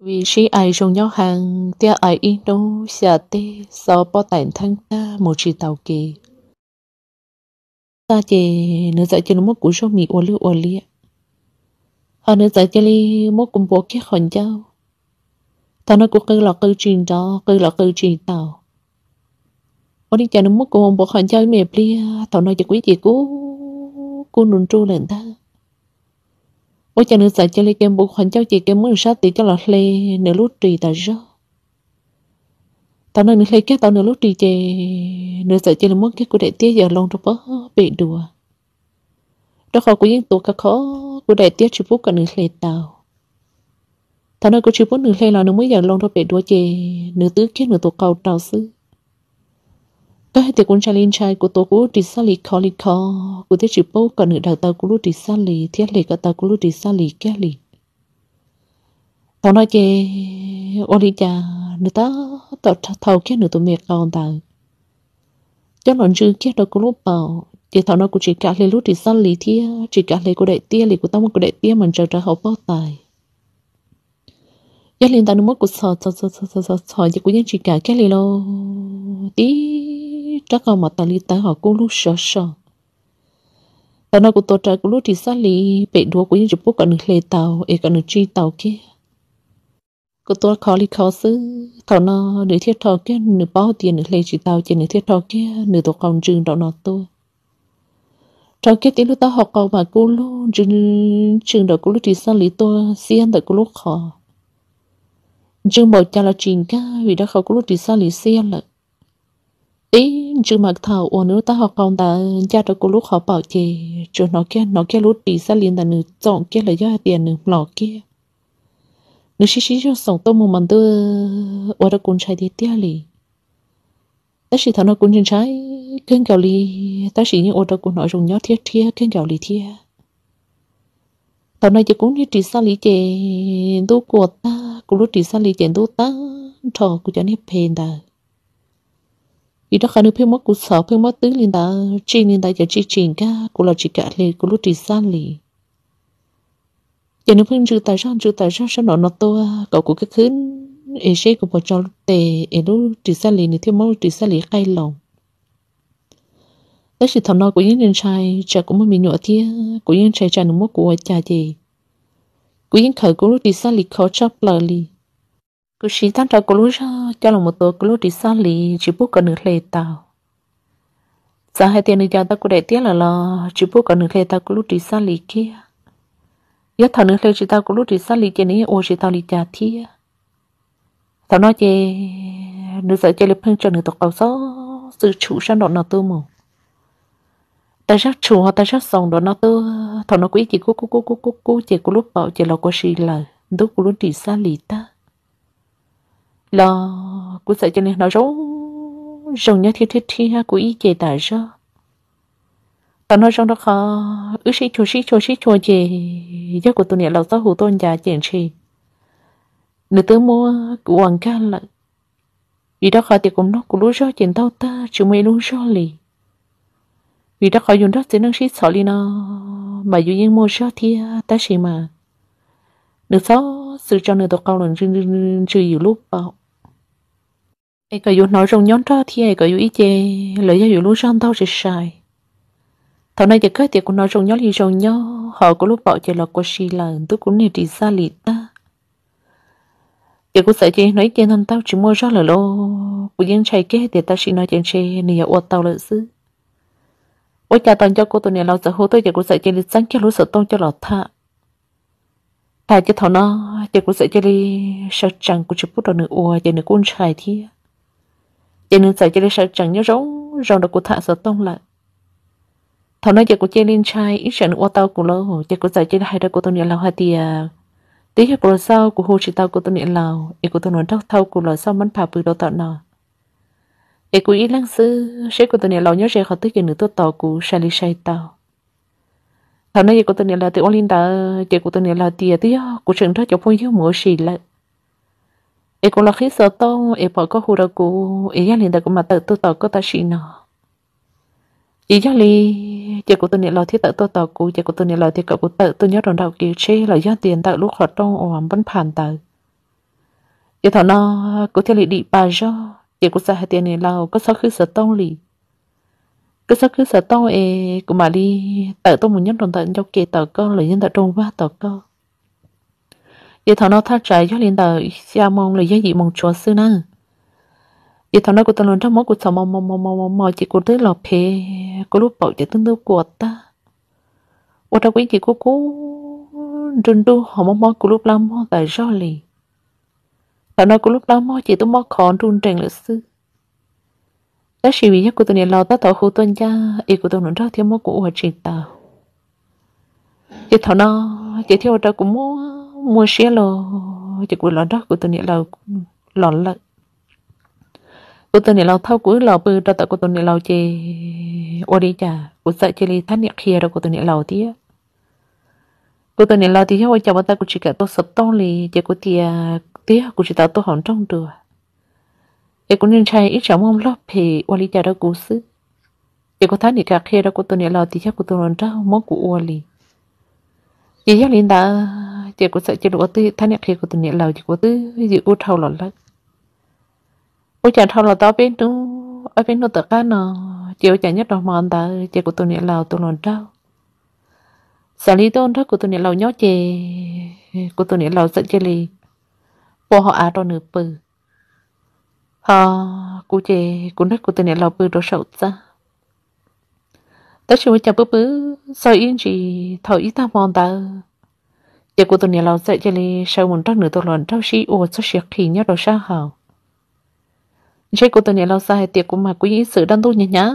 vì si ai trong nhau hàng tia ai in đâu xả tê so bỏ tảnh thân ta một chỉ tàu kỳ ta chè nữ dạy cho nó một cú cho mì ô lưu ô lia họ nữ dạy cho li một cùng bố kia khẩn cháu ta nói cũng cứ là cứ chuyện đó cứ là cứ chuyện tàu ở đi chè nó một cùng bố khẩn cháu mẹ lia tao nói cho quý chị cũ cú nôn tru lên ta bố cho nữ sợ cho lấy kem bố khoản cháu chị kem muốn sát thì cho là lê nửa lúc trì ta rớt tao nói nửa lê kia tao nửa lúc trì chè nửa sợ chơi là muốn cái của đại tía giờ lông trong bó bị đùa đó khó của những tổ cả khó của đại tía chỉ bố cả nửa lê tao tao nói của chỉ bố nửa lê là nửa mới giờ lông trong bị đùa chè nửa tứ kết nửa tổ cầu tàu xứ tôi hay tiệc quân cha linh trai của tôi cũng đi xa lì khó lì khó của tôi chỉ bố còn nửa đào tàu của lúc đi xa lì thiết lì cả tàu của lúc đi xa lì kia lì tao nói chê ô đi cha nửa ta tao thầu kia nửa tụi mẹ còn tàu cho nó chứ kia đâu có lúc bảo thì thằng nói cũng chỉ cả lấy lúc đi xa lì thia chỉ cả lấy của đại tia lì của tao một của đại tia mình chờ ra hậu bao tài giá liền tao nó mất của sợ sợ sợ sợ sợ sợ chỉ cũng những chỉ cả cái lì lo tí chắc còn mà ta li ta họ cũng lúc sợ sợ ta nói của tôi trai của lúc thì xa li bị đua của những chụp bút cả nửa lê tàu ấy cả nửa chi tàu kia của tôi khó li khó xứ tàu nó để thiết thọ kia nửa bao tiền nửa lê chỉ tàu trên nửa thiết thọ kia nửa tổ công trường đó nó tôi trong kia tiếng lúc ta học câu mà cô luôn trường trường đó cô lúc thì xa li tôi xiên tại cô lúc khó trường bảo cha là chuyện cả vì đã không có lúc thì xa li xiên lại ý chứ mặc thảo ô nữ ta học con ta cha đó cô lúc họ bảo chê chứ nó kia nó kia lúc đi xa liền ta nữ chọn kia là do tiền nữ lọ kia nữ xí xí cho sống tôi một mình tôi ở đó cũng chạy đi tiếc lì ta chỉ thằng nó cũng chân trái kênh kéo lì ta chỉ như ở đó cũng nói dùng nhót thiết thiết kênh kéo lì thiết tao này chỉ cũng như chỉ xa lì chê tôi của ta cũng lúc chỉ xa lì chê tôi ta thọ cũng chẳng hiệp phê ta ý đó khả năng phim mất của sở phim mất tứ liên ta chi liên ta giờ chi chuyện cả của là chỉ cả lì của lúc chỉ xa lì giờ nó phim chữ tài sản chữ tài sản sao nó nó to cậu của cái thứ ấy sẽ của bọn cháu tề ấy lúc chỉ xa lì thì thêm mất chỉ xa lì cay lòng đó chỉ thằng nó của những nhân trai chả cũng mới mình nhỏ thia của những trai trai nó mất của cha gì của những khởi của lúc chỉ xa lì khó chấp lời lì cứ chỉ thằng trâu cứ cho là một tổ cứ lúc đi xa lì chỉ bút cả nước lệ tàu giờ hai tiền người ta cứ đại tiếc là lo chỉ bút cả nước lệ tàu cứ lúc đi xa lì kia giờ thằng nước lệ chỉ tao cứ lúc đi xa lì kia này ô chỉ tao lì trả thi thằng nói chê nửa giờ chê lập phương cho nửa tộc cầu số sự chủ sang đó nào tư mù ta rất chủ họ ta rất sòng đó nào tư thằng nó quý chỉ cố cố cố cố cố cố chỉ cố lúc bảo chỉ là có gì là đúng cố lúc đi xa lì ta là cũng sợ cho nên nó rống rồng nhớ thiết thiết thi ha của ý chế tả ra ta nói rằng đó khó ứ sĩ chùa sĩ chùa sĩ chùa chế giấc của tôi niệm là giáo hữu tôn giả chuyện gì nữ tớ mua của hoàng ca là vì đó khó thì cũng nó cũng lũ rau chuyện tao ta chứ mấy lúa rau lì vì đó khó dùng đó sẽ nâng sĩ sợ lì nó mà dù nhiên mua rau thì ta sĩ mà nữ sáu sự cho nữ tộc cao lần rừng rừng rừng trừ dù lúc bảo ai cái nói rồng nhón cho thì ai cái ý chê lấy ra dụ luôn rong tao sẽ sai thầu này chỉ cái tiệc của nói rồng nhón thì rồng nhó họ có lúc bảo chơi là quá xì là tôi cũng nên đi xa lì ta tiệc của sợi chị nói chuyện thằng tao chỉ mua ra là lô của dân chạy kế thì tao chỉ nói chuyện chê này ở tao là sư ôi cha tao cho cô tôi này lâu sợ hô tôi chỉ của sợi chị lịch sáng cho lúa sợ tông cho lọt thạ ta chỉ thầu nó chỉ của sợi đi sợ chẳng có chụp bút đồ nữa ủa chỉ nữa cũng chạy thiệt giờ nên xảy cho đi sợ chẳng nhớ rống rồi đó của thạ sợ tông lại thằng nói giờ của chơi lên trai ít sợ nữa tao của lâu giờ của giải cho hai đó của tôi nhận lâu hai tia à, tí hết của sau của hồ chỉ tao của tôi nhận lâu ý của tôi nói đau thâu của lâu sau mắn phà bự đầu tạo nọ, ý của ý lăng sư sẽ của tôi nhận lâu nhớ rằng họ tức giờ nữa tôi tao của sai đi sai tao thằng nói giờ của tôi nhận lâu thì online linh đã giờ của tôi nhận lâu Tia tí của trường đó cho phong hiếu mỗi gì lại e ko lo khí sợ to e po ko hura ku e ya đã ko ma tự to to ko ta xin no e ya li chỉ ko to niệm lời thi tự to to ku chỉ ko to niệm lời thi cậu ku ta to nhớ đồng đạo ki che là ya tiền tự lúc họ động o vẫn phản tự. ta e thọ nó ko thi li đi bà jo chỉ ko sa ha tiền ni lo có sao khi sợ to li cứ sao cứ sợ to e của mà đi tớ tôi muốn nhớ đồng tớ cho kỳ tự cơ là nhân tớ trong ba tự cơ giờ thằng nó thắt chặt cho liền đời xa mong là giấy gì mong chúa sư nè giờ thằng nó của tao luôn trong món của thằng mong mong mong mong mong chỉ của tới lò phe có lúc bảo chỉ tương đối của ta ở trong quý chị của cô rừng đu họ mong mong của lúc làm mong tại do lì thằng nó của lúc lắm mong chỉ tôi mong khó run trèn lịch sư đã chỉ vì nhất của tôi này lo ta tao khu tuân gia ý của tôi nó ra thêm mong của hòa chỉ tao giờ thằng nó chỉ theo tao cũng muốn mua xe lô chỉ quên lọ đó của tôi nghĩ là lọ lợ của tôi nghĩ là thâu của lọ bự đó tại của tôi nghĩ là chê ô đi chả của sợ chê li thắt nhẹ kia đó của tôi nghĩ là tía của tôi nghĩ là tía ôi chả bắt ta của chị cả tôi sập tông li chỉ của tía tía của chị ta tôi hỏng trong được chỉ của nên trai ít chẳng mong lo thì ô đi chả đó của sức chỉ có thắt nhẹ kia đó của tôi nghĩ là tía của tôi nói đó mong của ô li chỉ cho linh ta chỉ có sợ chỉ đủ tư thanh nhạc khi có tình nhẹ lầu chỉ có tư dự có thâu lọt lắm u chả thâu lọt tao bên đúng ở bên nó tự cá nó chiều chả nhất đồng mòn ta chỉ có tình nhẹ lầu tôi lọt trâu, xả lý tôn thất của tình nhẹ lầu nhó chè của tình nhẹ lầu sợ chê lì bỏ họ á đó nửa bự họ cụ chè cũng thất của tình nhẹ lầu bự đó sầu ra tất nhiên chả bự bự sao yên chỉ thầu ít ta mòn ta giờ cô tuần nhà lão dạy cho li sau một trăm nửa tuần lần trao sĩ ô số sẹt thì nhớ đầu sao hảo chế cô tôi nhà lão dài tiệc của mà quý sự đang tu nhá nhá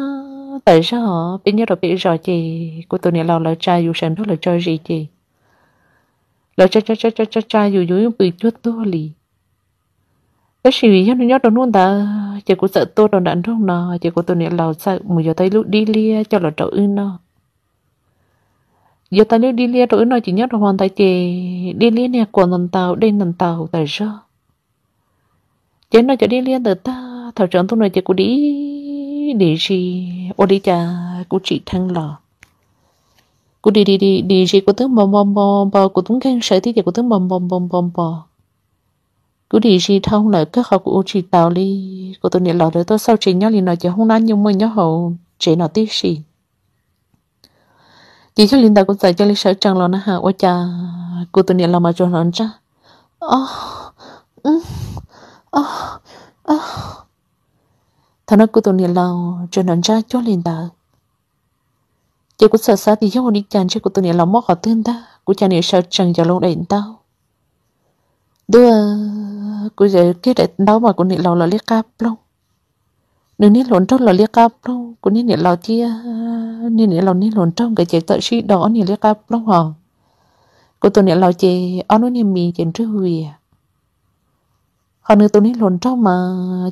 tại sao họ bên nhớ đầu bị rõ gì cô tôi nhà lão lão trai dù sáng đó là cho gì chị lão cha cha cha cha cha cha dù dù bị chút tu lì cái gì nhớ nó nhớ đó luôn ta chỉ có sợ tôi đầu đàn trong nào chỉ có tôi nhà lão sai một giờ tay lúc đi lia cho là trâu ưng nó giờ ta nếu đi lia rồi nói chỉ nhớ là hoàn tại chị đi lia nè của nần tàu đi nần tàu tại sao chị nói cho đi lia từ ta thảo trận tôi nói chị cũng đi để gì ô đi cha cũng chị thăng lò cô đi đi đi đi gì của tướng bom bom bom bom của tướng khen sợ thì của tướng bom bom bom bom bom cô đi gì thông lại các học của chị tàu đi của tôi niệm lò rồi tôi sau chị nhau liền nói chị không nói nhưng mà nhớ hậu chị nói tiếc gì chỉ cho linh đạo cũng dạy cho linh sở chẳng lo nè hả ôi cha cô tự nhiên làm mà cho nó cha ô ừ ô thằng nó cô tự nhiên làm cho nó cha cho linh đạo chỉ cũng sợ sợ thì cho đi chàng chứ cô tự nhiên làm mất họ thương ta cô cha này sợ chẳng giờ lâu đấy tao đưa cô giờ cái đấy đâu mà cô này lâu là liếc cáp luôn nếu như lộn trong là liên cáp trong cũng như là chia à, nên là lộn lộn trong cái chế tạo sĩ đó nè liên cáp trong hoàng của tôi nè là chế ăn nó nè mì chén trước hủy à. họ nữa tôi nên lộn trong mà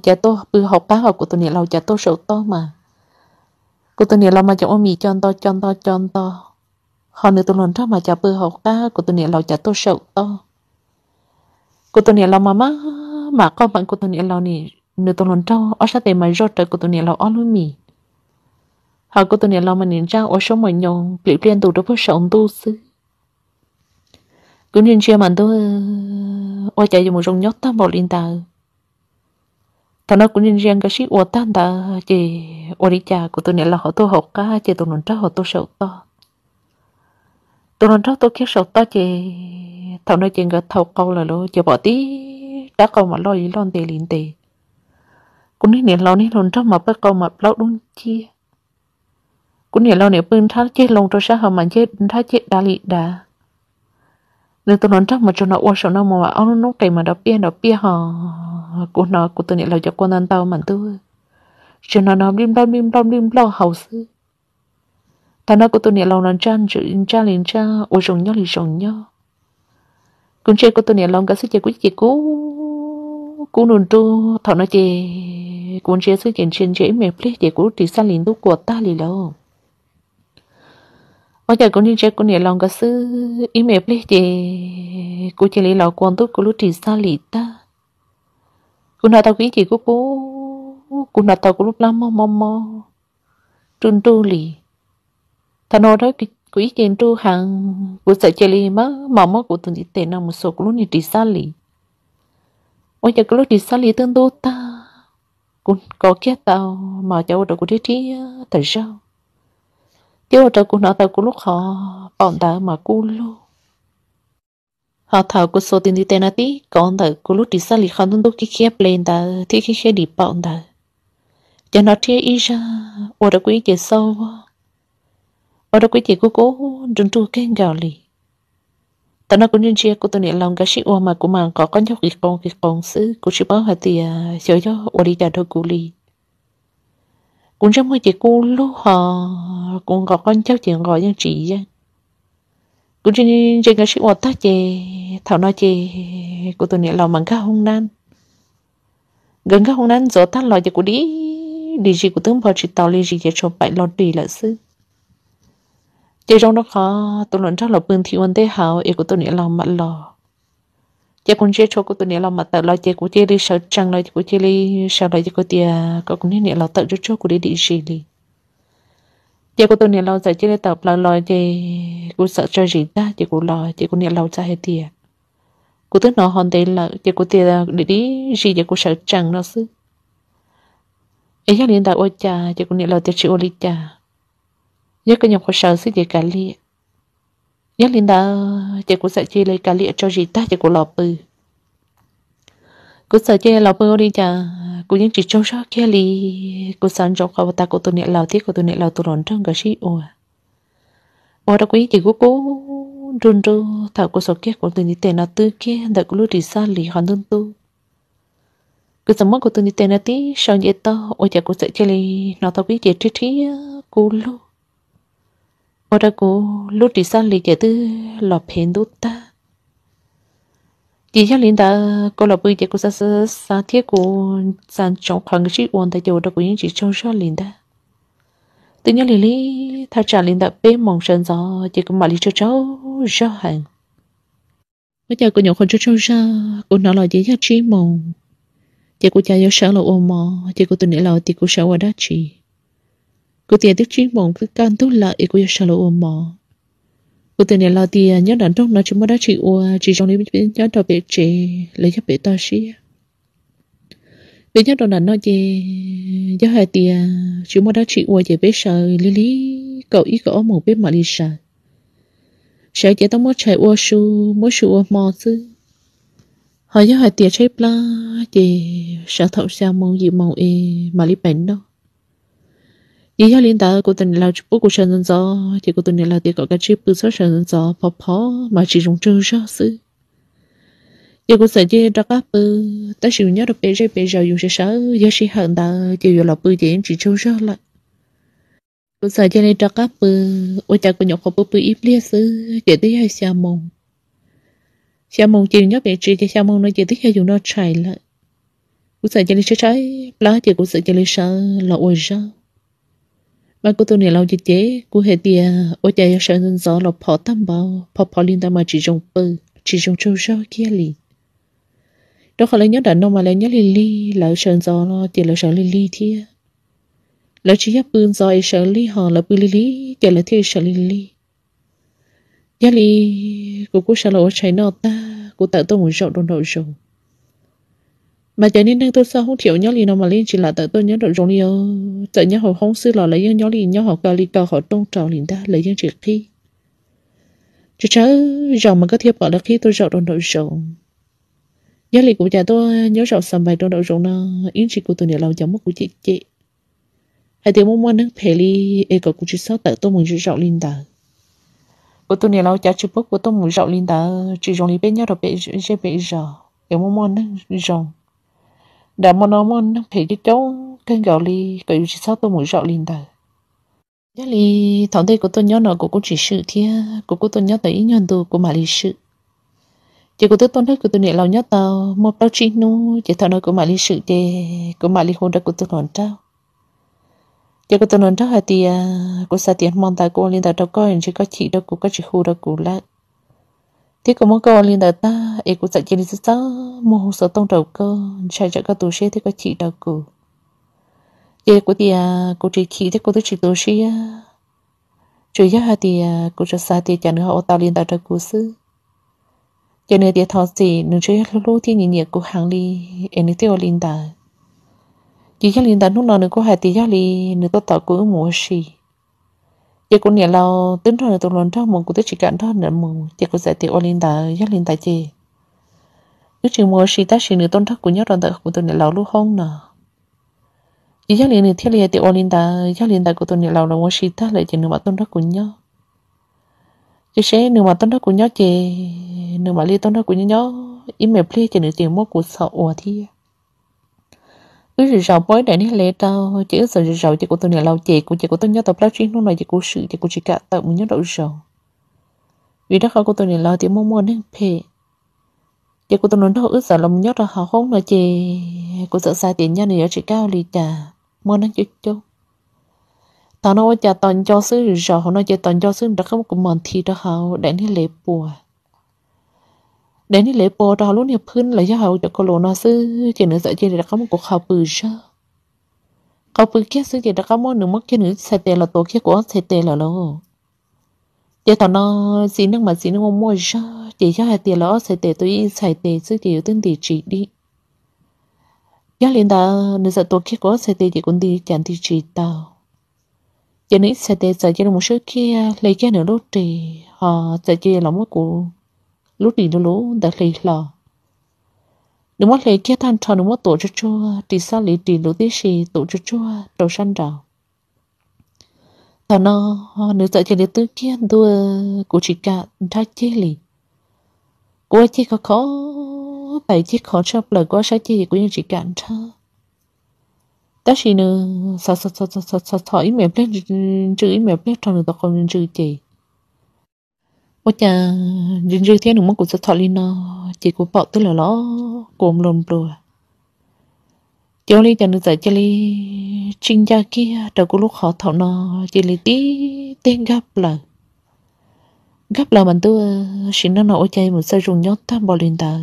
chế tôi bự học cá học của tôi nè là chế tôi sầu to mà của tôi nè là mà chả ôm mì chon to chon to chon to họ nữa tôi lộn trong mà chế bự học cá của tôi nè là chế tôi sầu to của tôi nè là mà má mà con bạn của tôi nè là nè nửa tuần lần trâu ở sát tề mà rót trời của tụi này là ăn lối mì họ của tụi này là mà nhìn ra ở số mọi nhong, bị liên tụ đối với sống tu sư cứ nhìn chia mà tôi ôi chạy vào một rong nhót ta bỏ liên tờ thằng nó cũng nhìn riêng cái ship ô tan ta chỉ ô đi cha của tôi này là họ tôi học cả chị tôi nói họ tôi sợ to tôi nói cho tôi kia sợ to chỉ thằng nó chuyện cái thầu câu là lô chị bỏ tí đã câu mà lo gì lon tề liên tề กูนี่เนี่ยเรานี่หลนเจ้ามาเปิดกองมาเล่าดุ้งจีกูเนี่ยเราเนี่ยปืนท้าเจ็ดลงตัวชาหามันเจ็ดท้าเจ็ดดาลิดานึ่งตัวหลนเจ้ามาจนเอาอวชนะมาว่าเอานุ่งไก่มาดับเปี้ยดับเปี้ยหอกูนอกูตัวเนี่ยเราจะกวนนันเตามันตัวจนนอนริมร้อนริมร้อนริมร้อนเฮาซื้อแต่นอกูตัวเนี่ยเรานอนจันจืดจันลินจ้าอวชงย่อลิชงย่อกูเชื่อกูตัวเนี่ยเราก็ซื้อเจ้ากูเจ้ากู cũng nôn tu thọ nó chê cũng chia sức kiện trên chế mẹ plek để cũng chỉ sang lính tu của ta lì lâu ở giờ cũng đi chơi cũng nhẹ lòng cả sư ý mẹ plek để cũng chỉ lấy lão quan tu cũng lúc chỉ sang lì ta cũng nói tao quý chị của bố cũng nói tao của lúc lắm mò mò mò trun tu lì thằng nói đó quý trên tu hàng cũng sợ chơi lì mà mò mò của từng đi tệ nào một số cũng lúc đi sang lì ôi giờ cái lúc đi xa lý tương đô ta cũng có kia tao mà cháu đâu cũng đi đi thật sao tiêu cháu cũng nói tao cũng lúc họ bọn ta mà cú luôn họ thảo của số tiền đi tên là tí còn thở của lúc đi xa lì khăn tung cái khép lên ta thì khi khi đi bọn ta cho nó thế ý ra ở đó quý chị sâu ở đó quý chị cô cố trần tru cái gạo lì tao nó cũng như chia của tôi niệm lòng cái sĩ mà cũng mang có con nhóc kỳ con kỳ con xứ của chỉ bảo hạt thì à, cho cho ở đi trả đồ cụ lì cũng trong môi chị cô lúc họ cũng có con cháu chuyện gọi nhân chị vậy cũng như trên cái sĩ ủa ta chè thảo nói chè của tôi niệm lòng bằng các hung nan gần các hung nan rồi tác lo cho cô đi đi gì của tướng bò chị tàu đi gì cho chụp bảy lo đi là sư chỉ trong đó khó tôi luận trong là bưng thì vấn đề hậu ý của tôi nghĩ là mặt lò chỉ còn chỉ cho của tôi nghĩ là mặt tự lo chỉ của chỉ đi sợ chẳng lo chỉ của chỉ đi sợ lo chỉ của tia có cũng nghĩ là tự cho cho của đi đi gì đi chỉ của tôi nghĩ là giải chỉ đi tập là lo chỉ của sợ cho gì ta chỉ của lo chỉ của nghĩ là ra hết tia của tôi nói hoàn thế là chỉ của tia để đi gì chỉ của sợ chẳng nó xứ ấy là liên đạo ôi cha chỉ của nghĩ là tiệt chịu ôi cha nhớ cái nhóm khó sợ sẽ gì cả liệt nhớ lên đó chị cũng sợ chơi lấy cả liệt cho gì ta chị cũng lọp bự cũng sợ chơi lọp bự đi chả cũng những chị trâu sót kia li cũng sợ trong khâu ta của tôi nhẹ lào thiết của tôi nhẹ lào tôi lòn trong cái gì ồ ồ đó quý chị cũng cố run run thảo của số kia của tôi đi tiền nó tư kia đợi cũng lúc thì xa lì hoàn đơn tu cứ sớm của tôi đi tiền nó tí sau nhẹ ta ôi chả cũng sợ chơi lấy nó tao biết chị trí trí cố lúc ở đó cô lúc đi sang lì kể tư lọ phèn đốt ta chỉ cho linh đã cô lọ bây giờ cô sa sa thiết cô sang trong khoảng cái gì chuyện tại chỗ đó cô những chỉ trong cho linh đã tự nhiên linh lý thà trả linh đã bê mong sơn gió chỉ có mà đi cho cháu cho hàng bây giờ cô nhỏ không cho cháu ra cô nói là chỉ cho trí mong chỉ cô cha yêu sợ là ôm mò chỉ cô tự nghĩ là thì cô sợ là đã chỉ cô tiền tức chuyên mộng cứ can tốt lợi của yêu lộ ôm mò cô tiền này lo tiền nhớ đàn trong nó chúng mới đã chịu ua chỉ trong đấy nhớ đồ bị chị lấy giúp bị to xí để nhớ đồ đàn nó gì nhớ hai tiền chúng mới đã chịu ua về biết sợ lý lý cậu ý cậu một biết mà đi sợ sợ chỉ tao mới chạy ua su mới su ua mò chứ hồi nhớ hai tiền chạy pla gì sợ thấu sao mong gì mong e mà lý bệnh đâu 以前领导古等老不过生人早，结果等你老爹搞个去不少生人早，跑跑嘛其中真少事。结果实际这个不，但是人家都背着背着有些少，有些很大，就有老不点只真少了。我实际呢这个不，我家姑娘可不不一列事，绝对要下梦。下梦就人家背着，下梦呢绝对要用到柴了。我实际呢这柴，拉结果实际呢少老为少。mà cô tôi này lâu chế chế cô hệ tia ô cha yêu sợ dân gió là phò tam bao phò phò linh ta mà chỉ trong bờ chỉ trong châu gió kia lì đó khỏi lấy nhớ đàn ông mà lấy nhớ lì lì lỡ sợ gió nó chỉ lỡ sợ lì lì thia lỡ chỉ giáp bươn gió sợ lì họ lỡ bươn lì lì chỉ lỡ thiêu sợ lì lì nhớ lì cô cô sợ lỡ chạy nọ ta cô tạo tôi một rộng đồ nổi rộng mà cho nên tôi sao không thiếu nhớ liền nó mà lên chỉ là tại tôi nhớ được rồi liều tại nhớ họ không xưa là lấy nhớ liền nhớ họ cao liền cao họ tôn trọng liền ta lấy nhau chỉ khi chứ chớ dòng mà có thiệp bảo là khi tôi rộng đồn đội rộng nhớ liền của cha tôi nhớ rộng sầm bài đồn đội rộng nó yến chỉ của tôi nhiều lâu chấm mất của chị chị hai tiếng muốn muốn nước phê ly e có của chị sao tại tôi muốn chỉ rộng liền ta của tôi nhiều lâu cha chụp bức của tôi muốn rộng liền ta chỉ rộng liền bên nhau rồi bên bên rộng em muốn muốn nước rộng đã mà nó mà nó phải cái cháu cân gạo li cái gì sao tôi muốn rõ liền đời giá li thằng đây của tôi nhớ nó của cô chỉ sự thia của cô tôi nhớ tới nhân từ của mà li sự chỉ của tôi tôn nói của tôi niệm lâu nhớ tao một bao chỉ nu chỉ thằng nói của mà li sự thì của mà li hôn đã của tôi còn trao chỉ của tôi nói trao hai tia của sa tiền mon tại cô liên đạo đâu coi chỉ có chị đâu của các chị khu đâu của lại thì có mong cầu liên đời ta ấy cũng dạy đi sao mua hồ sơ tông đầu cơ chạy chạy các tổ xe thì có chị đầu cử giờ của thì à, cô chỉ khi à. thì cô tôi chỉ tổ xe chủ yếu là thì cô cho xa thì chẳng nữa họ tao liên đời đầu cử sư giờ này thì thọ gì nữa chơi lúc lúc thì nhìn nhiệt của hàng đi em nữa tiêu liên đời chỉ cho liên đời lúc nào nữa cô hai thì cho liên nữa tôi tạo của mua gì chỉ có nhận lâu tính thôi tụi lần trong mùng của tôi chỉ cản thôi nữa mùng giờ cũng giải tiêu linh ta giác linh ta chi cứ chừng mua xí ta xí nữa tôn thất của nhớ đoàn tự của tôi nhận lâu lúc không nè chỉ giác linh nữa thiết liền tiêu linh ta giác linh ta của tôi nhận lâu là mua xí ta lại chỉ nữa mà tôn thất của nhớ chỉ sẽ nữa mà tôn thất của nhớ chè nữa mà li tôn thất của nhớ im mệt pli chỉ nữa tiền mua của sợ ủa thi cứ rì rào mới để đi lấy tao chỉ sợ sự rì chỉ của tôi này lâu chị của chị của tôi nhớ tập live chuyện lúc này chỉ của sự chỉ của chị cả tập muốn nhớ đậu rào vì đó không của tôi này lâu thì mua mua nên phê chị của tôi nói đâu ước sợ lòng nhớ là họ không là chị của sợ sai tiền nhau này ở chị cao lì chà mua nó chút chút tao nói chà toàn cho sự rì rào họ nói chị toàn cho sự đã không của mình thì đó họ để đi lấy bùa đến đi lễ bò đó luôn hiệp phun lấy cho hậu cho cô lô nó sư chỉ nữa sợ chỉ là có một cuộc họp bự chứ có bự kia sư chỉ là có một nửa mất kia nữa sẽ tiền là tổ kia của sẽ tiền là lâu chỉ thằng nó xí nước mà xí nước mà mua chứ chỉ cho hai tiền là sẽ tiền tôi sẽ tiền sư chỉ yêu tên tỷ chỉ đi giá liền ta nửa sợ tổ kia của sẽ tiền chỉ còn đi chẳng tỷ chỉ tao chỉ nữa sẽ tiền sợ chỉ là một số kia lấy cái nữa lúc thì họ sẽ chỉ là một cuộc lúc đi đúng lúc đã lấy lò nếu mất lấy chia than tròn nếu mất tổ cho cho, thì sao lấy thì lúc tí gì tổ cho cho, đầu săn rào thọ nó nếu tại chỉ để tư kia đua của chị cả đã chế lì của chị có khó phải chị khó cho lời của sẽ chị của những chị cả cha đó chỉ nữa sao sao sao sao sao sao ý mẹ biết chữ ý mẹ biết trong được đọc không nên chữ gì ô chà dân dư thế nó mong cũng sẽ thọ lên chỉ có bỏ tức là nó cồm lồn bồ cho đi cho nó giải cho đi trinh gia kia đầu của lúc họ thọ nó chỉ lấy tí tên gấp là gấp là mình tôi xin nó nổi chơi một sợi rung nhót tam bò lên tờ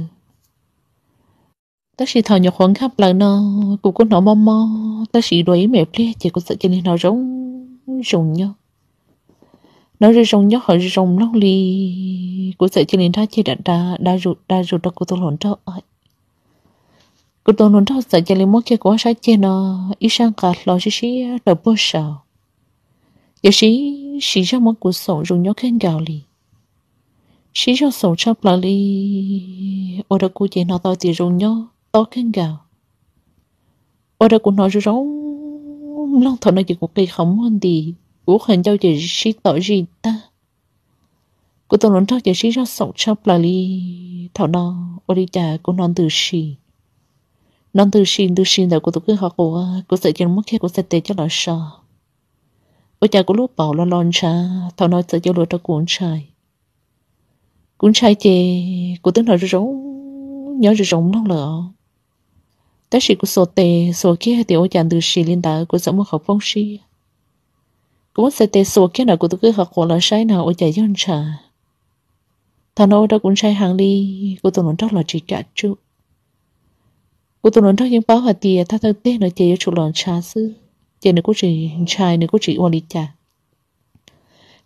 ta chỉ thọ nhọc khoảng gấp là nó cũng có nó mò mò ta chỉ đuổi mẹ ple chỉ có sợ cho nó rống rung nhót nó rơi rồng nhóc hỏi rồng nó li của sợi chân liền ra chỉ đã đã đã rụt đã rụt ra của tôi lộn trâu ấy của tôi lộn trâu sợi chỉ liền mất kia của sai chỉ nó ý sang cả lo xí xí đỡ bớt sao giờ xí xí cho mất của sổ rồng nhóc khen gạo li xí cho sổ chắp là li ở đó của chị nó tao thì rồng nhóc tao khen gạo ở đó của nó rồng long thọ nó chỉ có cây khổng hơn đi ủa hình đâu chỉ sĩ tội gì ta cô tôi lớn thắc chỉ sĩ ra sọc chọc là li thảo nó ô đi trà cô non từ sĩ non từ sĩ từ sĩ đâu cô tôi cứ học cô cô sợ chân mất khi cô sẽ tệ cho là sao ô trà cô lúc bảo lo lon cha thảo nó sẽ cho lúa cho cuốn trai cuốn trai chê cô tưởng là rống nhớ rỗng nó lỡ tất sĩ của sổ tệ sổ kia thì ô chàng từ sĩ lên đá của sợ một học phong sĩ cũng sẽ tê sổ kia nào của tôi cứ học của là sai nào ở chạy dân trà thằng nó đó cũng sai hàng đi của tôi nói rất là chỉ cả chú của tôi nói rất những báo hạt tiền thà thằng tê nó chạy chú lòn trà sư chạy nó cũng chỉ trai nó cũng chỉ ôn đi trả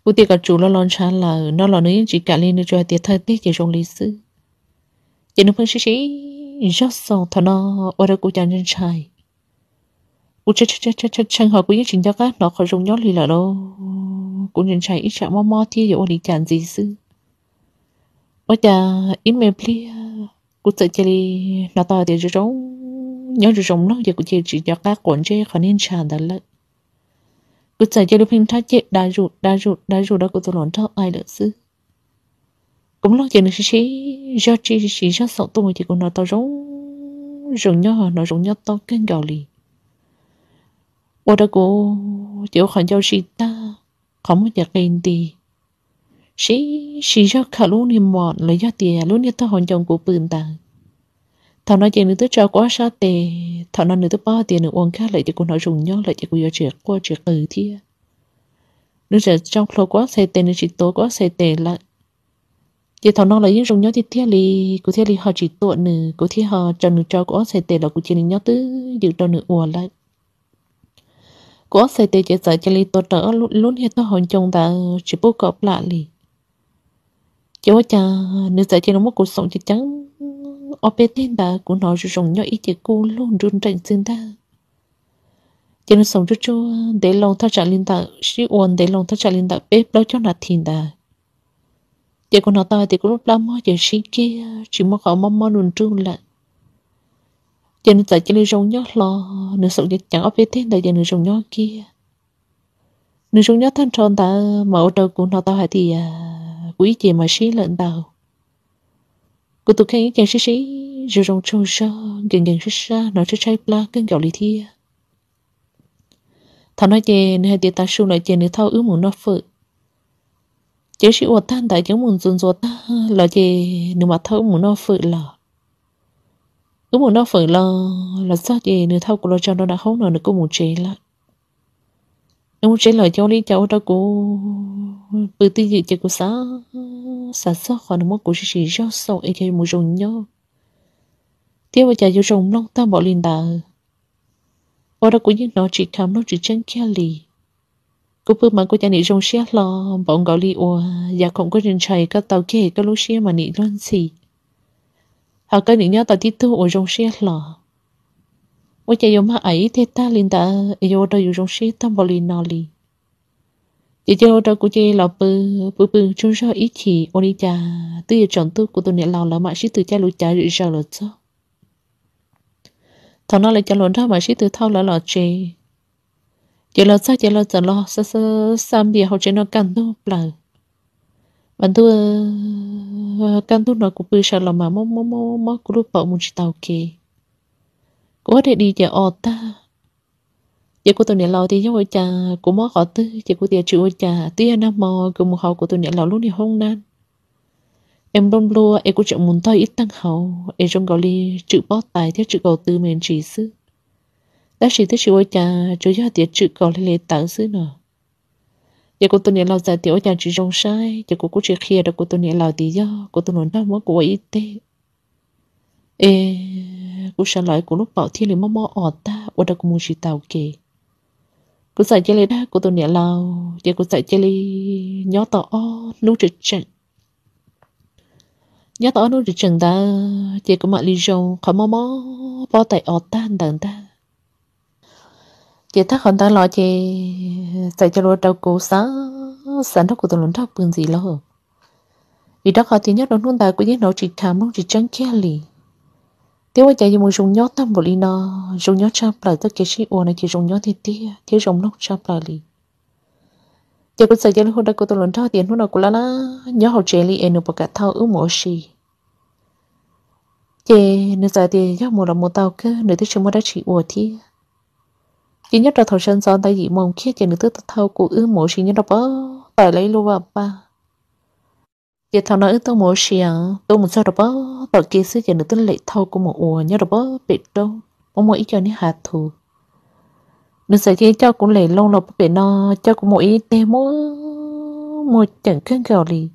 của tiền cả chú nó lòn trả là nó là nó chỉ cả lên nó cho tiền thằng tiết chạy trong lý sư chạy nó phân xí xí rất sâu thà nó ở đâu cũng chẳng nhân trai u chê chê chê chê chân hợp của những chuyện cho các nó khỏi dùng nhót lì lợ đâu cũng nhìn chạy ít chạm mò mò thi dẫu đi chàng gì sư bây chà ít mềm pli cụ sợ chơi đi nó to thì rồi nhớ rồi rồng nó giờ cụ chơi chỉ cho các quản chơi khỏi nên chán đã lợ cụ sợ chơi lúc hình thắt chơi đã rụt đã rụt đã rụt đó cụ tôi lón thọ ai lợ sư cũng lo chuyện này chỉ do chỉ chỉ do sợ tôi thì cũng nó to rồng rồng nhớ nó rồng nhớ to kênh gạo lì 我的国有很要是大，có một giờ kinh đi. Sĩ sĩ cho cả luôn niệm mọn lấy cho tiền luôn niệm tao hồn chồng của bừng ta. Thằng nói chuyện nữa tới cho quá xa tề, thằng nói nữa tới bao tiền nữa uống khác lại cho cô nói dùng nhau lại cho cô giờ chuyện qua chuyện từ thia. Nữa giờ trong lô quá xe tề nữa chỉ tố quá xe tề lại. Chỉ thằng nói là những dòng nhớ thì thia lì, cô thia lì họ chỉ tuột nữa, cô thia họ cho nữa cháu quá xe tề là cô chỉ nên nhớ tới dự cho nữa uổng lại có sẽ để chế giải cho lý tổ trở luôn luôn hết thôi hồn chồng đã chỉ bố cọp lạ lì chỗ cha nếu giải cho nó một cuộc sống chỉ trắng ở bên tên bà của nó rồi rồng nhỏ ít chỉ cô luôn run rẩy xin ta cho nên sống rất chú để lòng thắt chặt liên tạ sĩ ổn để lòng thắt chặt liên tạ bếp đó cho nạt thiền ta chỉ còn nó ta thì cũng lúc đó mơ chỉ sĩ kia chỉ mơ khó mơ mơ nụn trương lại giờ nó chạy cho nên rong nhót lo nó sống cho chẳng ấp biết thế đại giờ nó rong nhót kia nó rong nhót thân tròn ta mà ô tô của nó tao hay thì à, quý chị mà xí lợn tàu của tôi khen chẳng xí xí rồi rong trâu sơ gần gần xí xa nó sẽ chơi pla cưng gạo lý thi thằng nói chê nên hai tiệt ta sưu lại chê nữa thao ứ muốn nó phự chế sĩ ủa tan tại chúng muốn dùng ruột ta là chê nếu mà thao muốn nó phự là cứ một nó phải lo là sao gì nữa thâu của lo cho nó đã không nào nữa cũng muốn chế lại nó muốn chế lại cho đi cháu đó cô từ tư gì chứ cô xã xã xã khỏi nó muốn cô chỉ chỉ cho sau ấy cho một chồng nhau tiếp vào chả cho chồng long ta bỏ liền đà ở đó cũng như nó chỉ thầm nó chỉ chân kia lì cô bự mà cô cha nị dùng xe lo bọn gọi li ua và dạ không có rình chạy các tàu kia các lối xe mà nị loan xì họ cái này nhớ tao đi tu ở trong xe là ôi chạy yếm ấy thế ta liền ta yêu đâu yêu trong xe tam bò liền nọ li chỉ cho đâu cũng chơi là bự bự bự chung ra ít chỉ ôn đi cha tuy yêu chọn tôi của tôi nè lao là mà sĩ từ cha lũ cha rửa ra rồi cho thằng nó lại cho lộn ra mà sĩ từ thao là lọ chơi, giờ là sao giờ là giờ lo sao sao sao bia học chỉ nó cần đâu là vẫn tu căn tu nó cũng bự sợ là mà mó mó mó mó cũng lúc bảo muốn chỉ tàu kì có thể đi chợ ở ta giờ của tôi nhận lầu thì nhớ hồi cha của mó họ tư giờ của tiền chịu cha tuy anh mò cùng một hậu của tôi nhận lầu lúc đi không nan em đông lúa em cũng chọn muốn tay ít tăng hậu em trong gạo ly chữ bó tài theo chữ gạo tư mình chỉ sư đã chỉ tới chịu cha chú cho tiền chữ gạo ly lệ tạo sư nữa giờ cô tôi nhớ lâu giờ tiểu nhà chị rong sai giờ cô cũng chỉ kia được cô tôi nhớ lâu thì do cô tôi nói đâu muốn của y tế ê cô sợ lại của lúc bảo thiên lý mò mò ọt ta ở đâu cũng muốn chỉ tàu kể cô sợ chơi đó cô tôi nhớ lâu giờ cô sợ chơi nhớ tỏ nút trực trận nhớ tỏ nút trực trận ta giờ cô mặc lý do khỏi mò mò bỏ tay ọt ta đằng ta chị thắc hòn ta lo chị dạy cho lo đầu cố sáng sản thóc của tôi lớn thóc bưng gì lo vì đó khó thì nhất đón luôn ta của nhất nấu chỉ thảm mong chỉ chân kia lì tiêu anh chạy dùng dùng nhót tâm bộ lì nó dùng nhót cha phải tất cả sĩ ô này chỉ dùng nhót thì tia thiếu dùng nó cha phải lì giờ cũng sợ giờ lúc đó của tôi lớn thóc tiền lúc nào cũng là nó nhớ học chế li em được cả thao ước mỗi gì giờ nên giờ thì nhớ một là một tàu cơ nữa thì chúng ta chỉ ô thì chỉ nhất là thầu sân gió tại dị mong khi chỉ được tức thâu của ư mổ chỉ nhất là bơ tại lấy lúa vào ba chỉ thầu nói tôi mổ chỉ à tôi một sao là bơ tại kia sư chỉ được tức lệ thâu của một ùa nhất là bơ bị đâu mỗi mỗi cho ní hạt thù nó sẽ chỉ cho cũng lệ lâu là bị nó cho cũng mỗi tê mô một chẳng khen gạo lì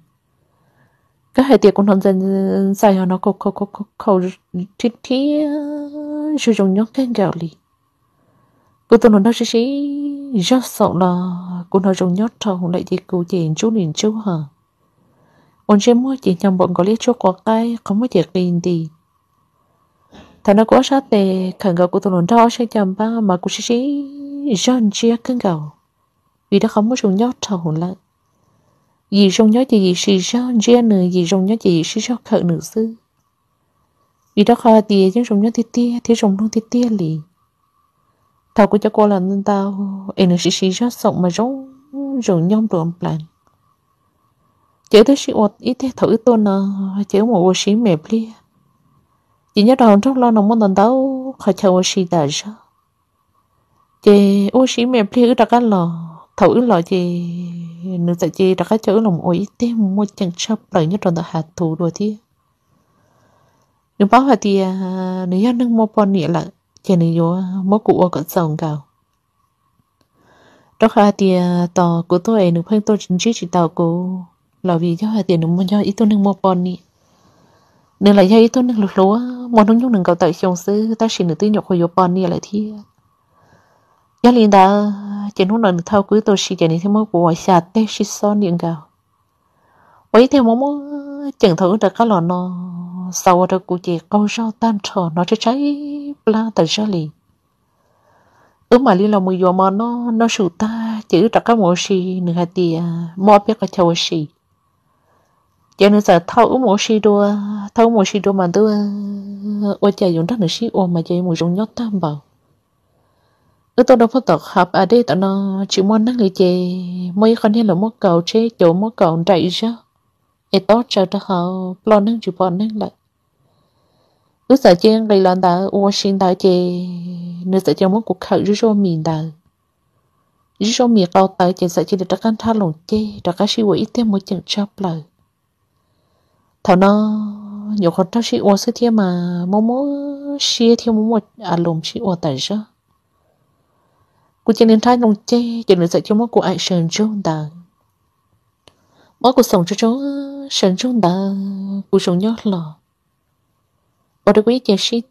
các hệ tiệc cũng thông dân xài họ nó khâu khâu khâu khâu thích thích sử dụng nhóm khen gạo lì cô tôi nói nó sẽ sẽ rất sợ là cô nói trong nhót thầu hôm nay thì cô chỉ chú nhìn chú hả ôn chế mua chỉ nhầm bọn có lẽ chú có cái không có chỉ gì gì thằng nó quá sát tệ khẩn cầu cô tôi nói đó sẽ chầm ba mà cô sẽ sẽ rất chia cứng cầu vì đó không có trong nhót thầu hôm nay gì trong nhót chỉ gì sĩ rất chia nữa gì trong nhót chỉ sĩ rất khẩn nữa sư vì đó khó thì chúng trong nhót thì tia thì trong nó thì tia liền thảo của cho cô là nên tao em sĩ sĩ cho sống mà giống rừng nhom đồ plan chế tới sĩ ột ít thế thử tôi nè chế một ô sĩ mẹp lia chỉ nhớ đầu trong lo nằm muốn tần tao khỏi chờ ô sĩ đã ra chế ô sĩ mẹp lia đặt cái lò thử lò chế nữ tại chế đặt cái chữ lòng một ít thế chân chẳng chấp nhớ nhất rồi hạ thủ rồi thì nếu bảo hạt thì nếu như nâng mua bò nhẹ lại khi này yo mốt cụ ô cỡ sòng cào đó là tiền tò của tôi nó phân tôi chính trị chỉ tàu của là vì cho hai tiền nó muốn cho ít tôi nên mua bòn đi nên là do ít tôi nên lúa lúa mua nông nhung nâng cầu tại trong xứ ta chỉ nửa tư nhọc hồi bòn đi lại thi. do liền đã chỉ nó nói thâu cuối tôi chỉ chỉ này thì mua của xà tê chỉ son điện cào ấy thì mua mua chẳng thấu được cái lò nó sau đó cụ chỉ câu rau tan trở nó cho cháy la tại sao lì ước mà lý là mười dùa mà nó nó sụ ta chữ trạc các mùa xì nửa hạt tìa mò biết có châu xì giờ nữa giờ thâu ước mùa xì đua thâu mùa xì đua mà tôi ôi trời dùng rất là xì ô mà chơi mùi dùng nhót tam bảo ở tôi đâu phải tập hợp ở đây tao nó chỉ muốn năng người chơi mấy con này là mất cầu chơi chỗ mất cầu đại ra ít tốt chờ ta hậu lo năng chịu bỏ năng lại nữ sợ chen gây lần xin Washington chê nữ sợ chen muốn cuộc khởi rủi ro miền đầu rủi ro miền cao tới chỉ sợ chỉ được các anh tha lồng chê đặt các sĩ ít thêm một chừng chắp lời thảo nó nhiều con tao sĩ ô sẽ thêm mà mong muốn xia thêm muốn một à lồng sĩ ô tại sao cô chỉ nên tha lồng chê chỉ nữ sợ chen muốn cuộc action trong đầu mỗi cuộc sống cho cháu sống trong đầu cuộc sống nhót lòng 我的鬼解释的，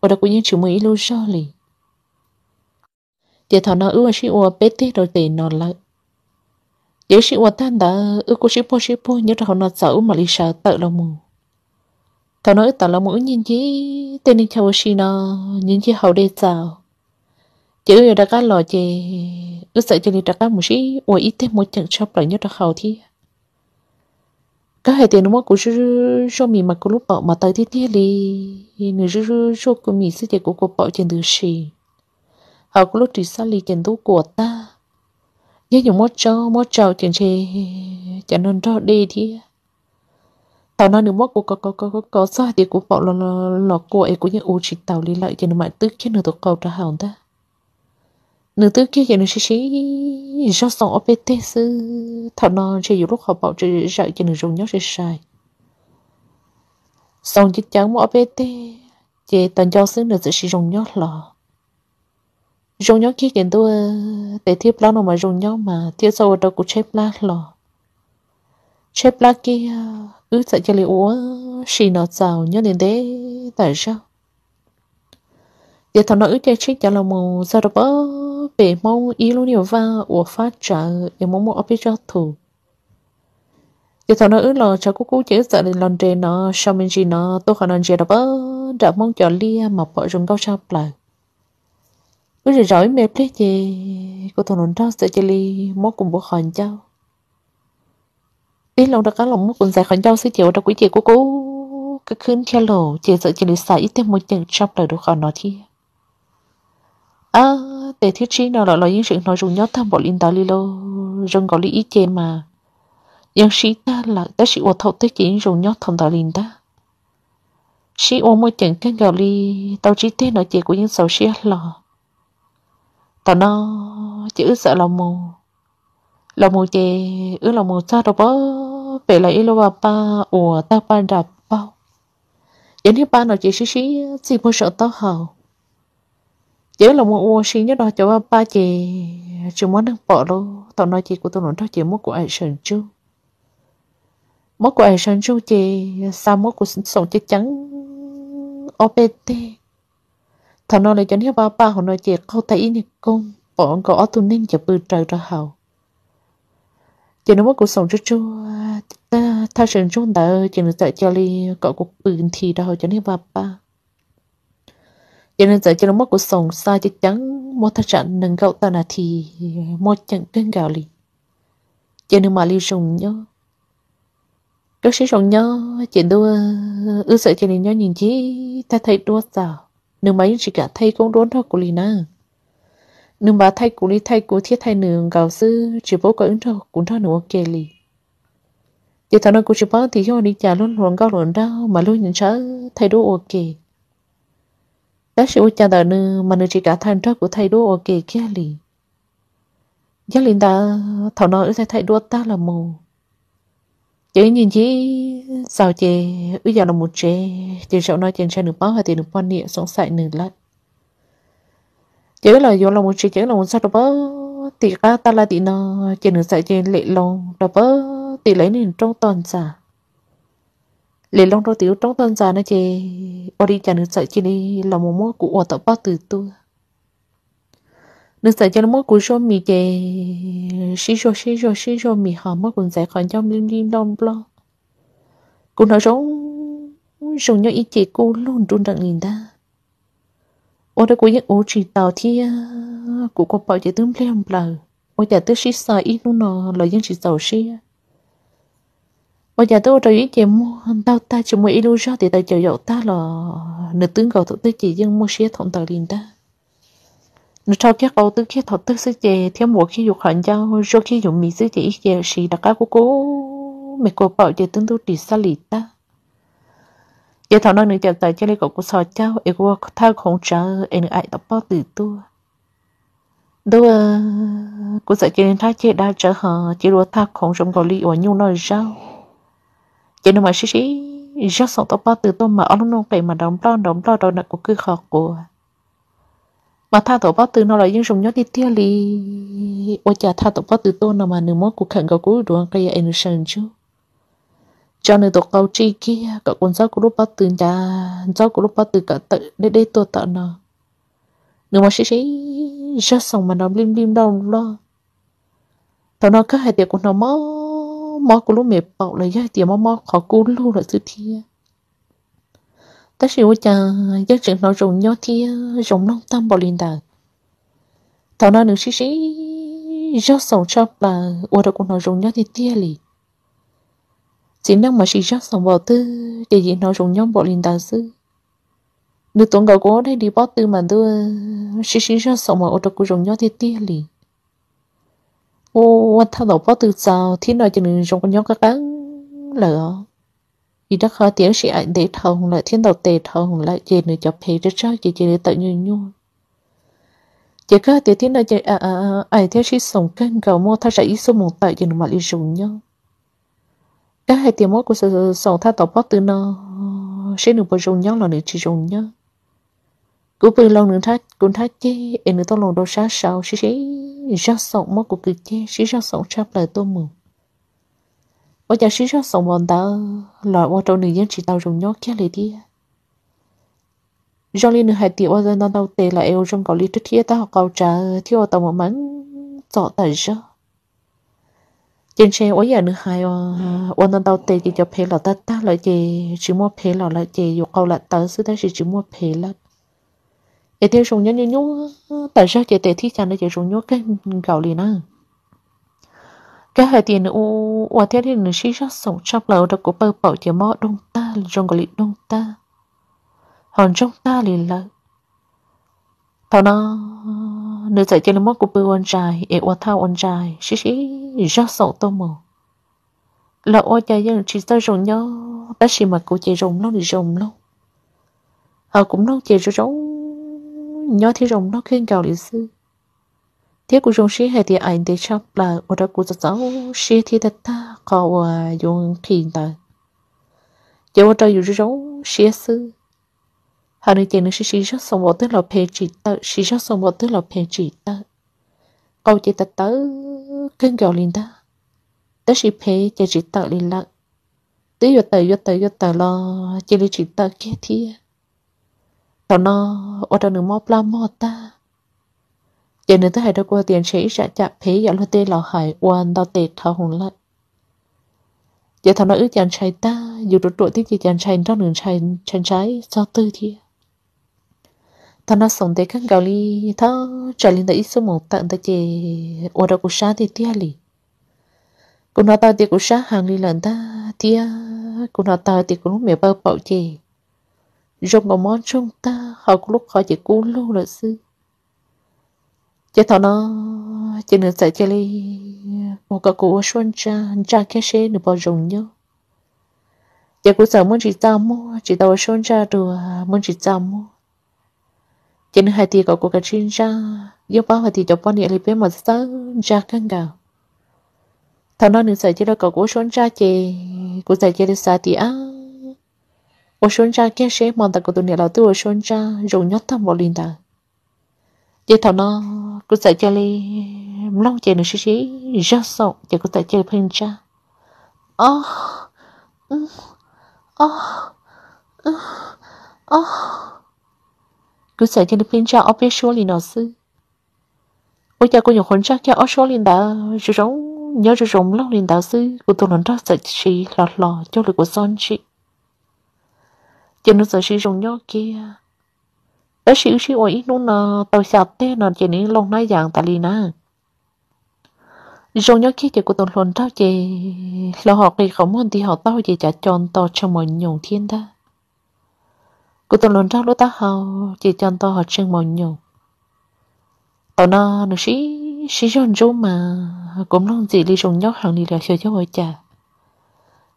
我的鬼 nhân chủ mới lưu cho lì. Tiệt thọ nó ưu sĩ ua bế tế rồi tệ nó lại. Dễ sĩ ua tan đã ưu cô sĩ po sĩ po nhớ thọ nó sợ mà lì sợ tự lòng mù. Thọ nó ưu tạo mù nhìn chí tên nên chào sĩ nó nhìn chí hậu đề chào. Chữ ưu đã cá lò chê ưu sợ chê lì đã cá mù sĩ ua ít thêm một chẳng chọc lại nhớ thọ khẩu thi đó hệ tiền nó cũng chú cho mình mà có lúc bỏ mà tới thế thế thì người chú cho của mình sẽ để của cô bỏ trên từ gì họ có lúc chỉ xa lì trên tú của ta nhớ những món trâu món trâu trên chê chẳng nên đó đi thì tao nói nếu mót của có có có có có sao thì của bỏ là là của ấy của những u chỉ tàu đi lại trên mà tức trên nửa tụ cầu ra hỏng ta nữ tư kia giờ nữ sĩ sĩ do sòng ở bên tây sư thọ non chơi dù lúc họ bảo chỉ sợ cho nữ rồng nhóc sẽ sai sòng chỉ chẳng mà ở bên tây chỉ toàn cho xứ nữ sĩ rồng nhóc lò rồng nhóc kia kiện tôi để thiếp lá nó mà rồng nhóc mà thiếp sau đâu cũng chép lá lò chép lá kia ứ sợ cho liệu úa xì nó giàu nhớ đến thế tại sao giờ thằng nó ứ chơi chết chả là mù sao đâu bớt 北猫一路牛蛙，我发展也摸摸阿边叫土。giờ thằng nó ước lo cho cô cô chế sợ lên lần trên nó sao mình gì nó tôi khả năng chế đó bơ đã mong cho lia mà bỏ rừng cao sao lại cứ rồi rồi mệt thế chị cô thằng nó đó sẽ chơi li mốt cùng bố khỏi cháu ý lòng đã cá lòng mốt cùng giải khỏi cháu sẽ chịu đó quý chị của cô cứ khuyên theo lộ chị sợ chơi li xài ít thêm một chừng trong đời đồ khỏi nó thi à tề thiết trí nào là lo những chuyện nói dùng nhớ thăm bỏ linh đạo lý lô rừng có lý ý chê mà nhưng sĩ ta là ta sĩ ô thâu tới chỉ dùng nhớ thầm đạo linh ta sĩ ô môi chẳng cái gạo li tao chỉ thế nói chê của những sầu sĩ lò tao nó chữ sợ lòng mù lòng mù chê ứ lòng mù sao đâu bó về lại lô bà ba ủa ta ba đạp bao Yến hiếp ba nói chê sĩ sĩ chỉ muốn sợ tao hầu chế là mua uống sinh nhất đó cho ba chị chúng muốn đang bỏ luôn tao nói chị của tôi nói đó chị mua của ai sơn chú mua của ai sơn chú chị sao mua của sống chị trắng opt thằng nó lại cho nhớ ba ba họ nói chị câu thấy nhỉ con bọn có tôi nên chụp bự trời ra hậu chị nói mua của sống chú chú ta ta sơn chú đỡ chị nói tại cho ly cậu của bự thì đâu cho nhớ ba ba cho nên giờ cho nó mất của sòng sai chắc chắn một thật trận nâng gạo ta là thì một trận cân gạo lì cho nên mà lưu sùng nhớ các sĩ sùng nhớ chỉ đua ư sợ cho nên nhớ nhìn chí ta thấy đua sao nương mấy chỉ cả thấy cũng đốn thôi của lì na nương bà thay của lì thay của thiết thay nương gạo sư chỉ bố có ứng thôi cũng thôi nữa kề lì chỉ thằng nó cũng chỉ bảo thì cho đi trả luôn luôn gạo luôn đau mà luôn nhìn sợ thay đua ok đó sẽ u chàng đời nữ mà nữ chỉ cả thân trót của thầy đua ok kia lì giác linh ta thảo nói thầy thầy đua ta là mù chỉ nhìn chỉ sao chê bây giờ là một chê chỉ sợ nói chuyện sẽ được bao hay thì được quan niệm sống sạch nửa lát chứ là do là một chê chỉ là một sao đó bớ thì ta là thì nó chỉ được sạch chê lệ lòng đó bớ thì lấy nền trong toàn giả lệ long đôi tiểu trong thân già nó chê ở đi chả nước sợi chỉ đi là một mối của tập bao từ tu nước sợi cho nó mối của số mì chê xí số xí số xí số mì hò mối cũng sẽ khỏi nhau lim lim đông lo cũng nói sống sống nhau ý chê cô luôn trung đặng nhìn ta ở đây cô những ổ chỉ tàu thì của cô bảo chị tướng lên bờ ở nhà tôi xí xài ít nó là những chỉ tàu xí bây giờ tôi cho ý chị mua tao ta chỉ mua illusion thì tao chờ dậu ta là nửa tướng cầu tụi tôi chỉ dân mua xe thủng tờ liền ta nửa sau các cầu tư kia thọ tức sẽ chè thiếu mùa khi dục hận giao rồi khi dùng mì sẽ chỉ chè xì đặc cá của cô mẹ cô bảo chè tướng tôi chỉ xa lì ta giờ thọ nói nửa chè tại cho lấy cậu của sò cháu em qua thao không chờ em ai tập bao từ tôi đâu à ờ, cũng sợ cho nên thái chế đa trở hờ chỉ đua thao không trong cầu ly ở nhung nơi sao chỉ nó mà xí xí rất sợ tao bao từ tôi mà ông nông cái mà đóng lo đóng lo rồi nè của cứ khó của mà tha tổ bao từ nó là những sông nhớ đi tiêu li ôi chả tha tổ bao từ tôi nó mà nửa mốt của khẩn cầu của đồ cái em sơn chứ cho nên tổ câu chi kia cả con giáo của lúc bao từ nhà giáo của lúc bao từ cả tự để để tôi tự nó nửa mốt xí xí rất sông mà nó lim lim đâu lo tao nó cứ hai tiệc của nó mất mò của lúc mẹ bọc là giá tiền mò mò khó cú lưu là thứ thiê ta sẽ ôi chà giá chuyện nó rồng nhau thiê rồng long tam bảo liên đàn tao nói được sĩ sĩ do sầu cho là ôi đó của nó rồng nhau thì tia lì chỉ năng mà sĩ do sầu bảo tư để gì nó rồng nhau bảo liên đàn sư nữ tuấn cầu của đây đi bảo tư mà tôi sĩ sĩ do sầu mà ôi đó của rồng nhau thì tia lì ô anh thao đầu bó từ sao thì nói cho nên trong con nhóc các đắng lỡ vì đó khó tiếng sĩ ảnh để thông lại thiên đầu tề thông lại chế nữa cho phê rất rõ chế chế để tự nhiên nhu chế cơ tiểu thiên nói chế à à ảnh à, theo sĩ sống kênh cầu mô thay chạy số một tại chế mà đi dùng nhau các hai tiếng mốt của sự sống thao tàu bó từ nó sẽ được bổ dùng nhau là để chỉ dùng nhau cũng từ lâu nữa thách cũng thách chứ em nữa tao lòng đồ sáng sao xí xí já são mất cuộc kịch chế sĩ já são chấp lời tôi mừng bây giờ sĩ já são bọn ta là bọn trâu nữ dân chỉ tàu dùng nhó kia lấy đi do liên hệ bọn dân nó đầu tệ là yêu trong cầu lý trước kia ta học cầu trả thiếu tàu một mắng tỏ tại ra trên xe ở giờ nữa hai ở nó đầu tệ chỉ cho phê là ta ta lại chỉ chỉ mua phê là lại chỉ yêu cầu là tới sư ta chỉ chỉ mua phê là để theo sùng nhớ như nhú tại sao chị tệ thi chẳng để chị sùng nhú cái gạo liền à cái hai tiền u u thế thì nó xí rất sống trong lầu đó của bờ bảo chị mò đông ta trong cái đông ta hòn trong ta liền là thằng nó nữ giải chơi mò của bờ quan trai e u thao quan trai xí xí rất sống tô mồ là ô cha dân chỉ tới sùng nhớ ta xì mà của chị sùng nó thì sùng nó họ cũng nó chị sùng nhỏ thì rồng nó khuyên cầu lý sư thế của rồng sĩ hay thì anh để chắc là ở đó của cháu sĩ thì thật ta có dùng khi ta giờ ở đây dùng rồng sĩ sư hà nội chỉ nên sĩ sĩ cho sống một tức là phê chỉ ta sĩ cho sống một tức là phê chỉ ta câu chỉ thật ta khuyên cầu liền ta tới sĩ phê chỉ chỉ ta liền lại tới giờ tới giờ tới giờ tới là chỉ là chỉ ta kia thiệt thằng nó ở trong đường mò plum mò ta giờ nữa tới hai đứa qua tiền sĩ sẽ chạm phí giờ luôn tê lò hải quan đào tê thao hùng lại giờ thằng nó ước chàng trai ta dù đột đội tiếp chỉ chàng trai trong đường trai chàng trai do tư thì thằng nó sống tới căn gạo ly thao trở lên tới ít số một tận tới chè ở đâu cũng xa thì tia lì cũng nói tao thì cũng xa hàng ly lần ta tia cũng nói tao thì cũng mẹ bao bảo chè rong ngầu món chúng ta họ cũng lúc họ chỉ cú luôn là sư chế thọ nó chỉ nên giải chơi đi một cái cú xuân cha cha cái xe được bao dùng nhớ chế cú sợ muốn chỉ ta mua chỉ tao xuân cha được muốn chỉ ta mua chỉ nên hai tiền có cú cái chuyên cha yêu bao hai tiền cho bao nhiêu lấy mà sớ cha căng gạo thọ nó nên giải chơi đó có cú xuân cha chè cú giải chơi được xa tiền ô xuân cha kia sẽ mòn ta của tụi nè là tôi ô xuân cha dùng nhót thăm bỏ liền ta giờ thằng nó cứ dạy cho đi lâu chơi nữa xí xí rất sợ chỉ cứ tại chơi phim cha ô ô ô cứ dạy cho chơi phim cha ốp biết số linh nó sư ôi cha cô nhiều khốn cha kia ốp số linh đã rồi giống nhớ rồi giống lâu linh đã sư Cô tụi nó rất sợ chị lọt lọt cho lời của son chị chỉ nó sợ sử dụng nhau kia bé sử sĩ ít nó nà tàu xào thế nà chỉ nên lông nai dạng tà lì nà dùng nhau kia chỉ có tuần luận tao chỉ là họ kỳ khổng hơn thì họ tao chỉ trả tròn to cho mọi nhung thiên ta của tuần luận tao lúc ta họ chỉ tròn to họ chừng mọi nhung tao nà nó sử sĩ rồng râu mà cũng không gì đi rồng nhau hàng đi là chơi cho mọi trả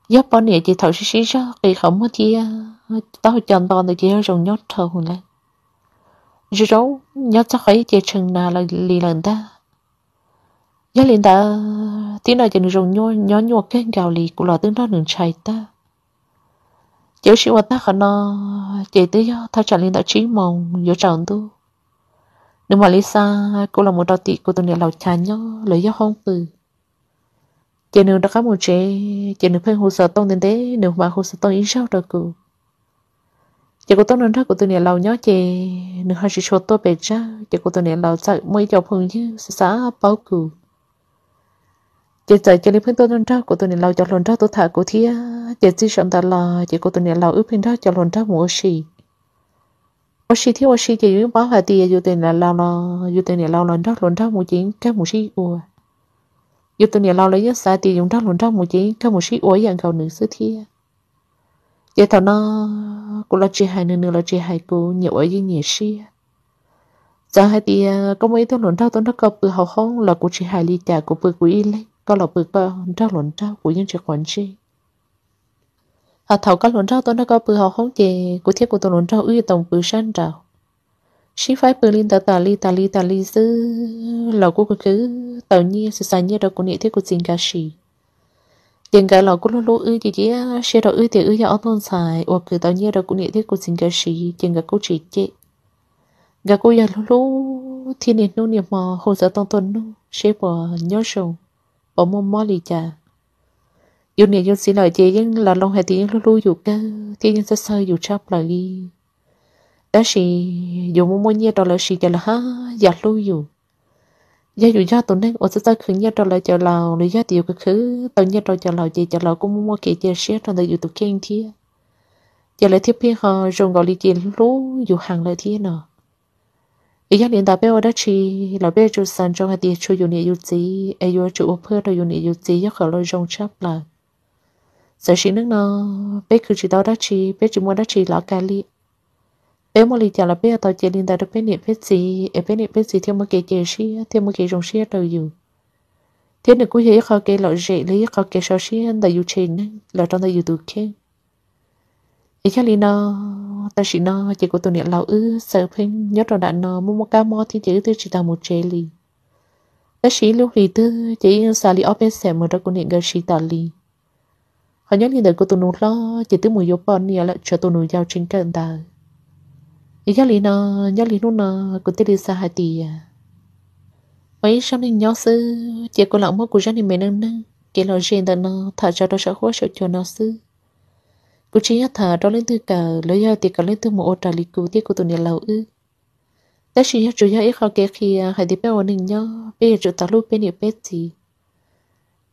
giáp bọn này chỉ thầu sử sĩ ra kỳ khổng hơn thì à, tao chọn tao để chơi rồng nhót thở hồn lên rồi rấu nhót chắc ấy chơi chừng nào là lì lần ta nhớ liền ta tiếng nào chừng rồng nhót nhót nhót cái gạo lì của lò tướng đó đừng chạy ta chỉ sĩ vật ta khả nó chỉ tới do thao trả lên tạo trí mong giữa trận tu nhưng mà lý sa cô là một đạo tị của tôi này lầu trà nhớ lời giáo không từ chỉ nếu đã có một chế chỉ nếu phải hồ sơ tông đến thế nếu mà hồ sơ tông ý sao được cụ chỉ có tôi nói ra của tôi này lâu nhớ chị nửa hai chỉ cho tôi bệt ra chỉ có tôi này lâu chạy mấy chồng phương như xã bao cừu chị chạy cho đi phương tôi nói ra của tôi này lâu cho lần ra tôi thả của thia chị chỉ sống ta là chỉ có tôi này lâu ước phương thắc cho lần ra mua xì mua xì thì mua xì chị yếu báo hà tia dù tiền là lâu lo dù tiền này lâu lần ra lần ra mua chín các mua xì ua dù tiền này lâu lấy giá xã tiền dùng ra lần ra mua chín các mua xì ua dạng cầu nữ xứ thia giờ thằng nó cũng là chị hai nữa nữa là chị hai cô nhiều ở dưới nhỉ xí giờ hai thì à, có mấy thằng lộn trao tao nó có bự hậu không là cô chị hai ly trà của của y lấy có là bự có trao lộn trao của những chị còn chi à thầu có lộn trao tao nó có bự hậu không chị của thiết của tao lộn trao ư tổng bự sân trào chỉ phải bự lên tao tà li tà li tà li dư là cô cứ tao nhiên sự sai nhiên đâu có nghĩa thiết của tình ca sĩ ยังไงเราก็รู้รู้อื้อจีจีเชื่อเราอื้อแต่อื้ออย่าเอาต้นสายว่าคือตอนนี้เรากูเนี่ยที่กูสิงเกชียังไงกูจีจีกกูอยากรู้รู้ที่เนี่ยนู่นเนี่ยมาหัวจะต้องต้นนู่นเชื่อว่าย้อนสูงบ่มอมมอลีจ้าอยู่เนี่ยยังสิหน่อยจียังเราลองให้ที่ยังรู้รู้อยู่ก็ที่ยังจะเซยอยู่ชอบเลยแต่สิอยู่มอมมอเนี่ยตอนเราสิจะละฮะอยากรู้อยู่ giờ dù do tụi nên ở sao khứ nhất rồi lại chờ lầu lý do tiểu cái khứ tao nhất rồi chờ lầu gì chờ lầu cũng muốn mua kỹ chờ xe rồi lại dù tụi kinh thia giờ lại tiếp phi họ dùng gọi lý chị lú dù hàng lại thia nọ ý giác liên đạo bây đã chỉ là bây giờ sàn trong hai tiền chơi dùng nhẹ dù gì ai dù e chịu ốp hơi rồi dùng nhẹ dù gì giấc khởi lôi rong chắp là giờ chỉ nước nó bé cứ chỉ tao đã chi, bé chỉ mua đã chi là cái liệt em mới trả là bây giờ tao chỉ liên ta được bên niệm biết gì em bên niệm biết gì theo một cái chế sĩ theo một cái dòng sĩ đâu dù thế nên cũng hiểu khó cái loại dễ lý khó cái sao sĩ anh đã dù trên lọ trong đây dù tụ khen ý cái lì nó ta xì nó chỉ có tụi niệm lão ư sợ phim nhớ rồi đã nó mua một cá mò thì chỉ tư chỉ tao một chế lì, ta chỉ lúc thì tư chỉ xả lý ở bên sẽ một đó cũng niệm gần sĩ ta lì, họ nhớ lý đời của tụi nó lo chỉ tư một yếu bọn này là cho tụi nó giao trên cận đời nhớ lý nó nhớ lý nó nó cũng tới xa hai tỷ à mấy sau này nhớ sư chỉ có lòng mất của gia đình mình nâng nâng chị lão riêng đó nó thở cho đó sợ khó sợ cho nó sư cô chỉ thở đó lên từ cờ lấy giờ thì cả lên từ một ô trà lý cứu thì của tụi này lão ư Đã chỉ nhớ chủ yếu ít khó kể khi hai tỷ bé ổn định nhớ bé chủ tao lúc bé nhiều bé gì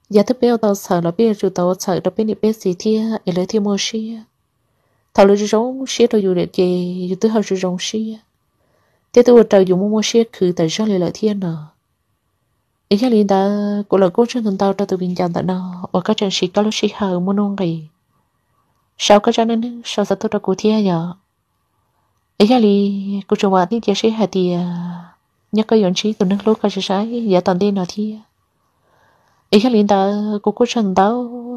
giờ thứ bé tao sợ là bé chủ tao sợ đó bé nhiều bé gì thì ấy lấy thêm mua xia thảo lựa rong xe tôi dù để chị dù tới hơi rong xe thế tôi trời dù mua mua xe cứ tại sao lại lại thiên nè ý chắc liền ta của lời cố chân thần tao cho tôi bình chọn tại nó và các trận sĩ có lúc sĩ hờ mua nông gì sao các trận nên sao sao tôi đã cố thiên nhở ý chắc liền cố chồng bà tin chị sĩ hạt thì à, nhắc cái yon sĩ từ nước lúc các chị sái giả toàn đi nó thiên ý khác linh đó cô cô trần đó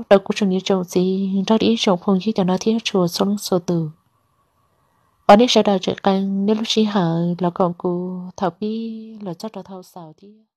đâu cô trần như trọng gì đó ý trọng phong khi cho nó thiết chùa số xuống số từ và nếu sẽ đào trở canh nếu lúc chỉ hở là còn cô thảo bi là chắc là thảo xào thì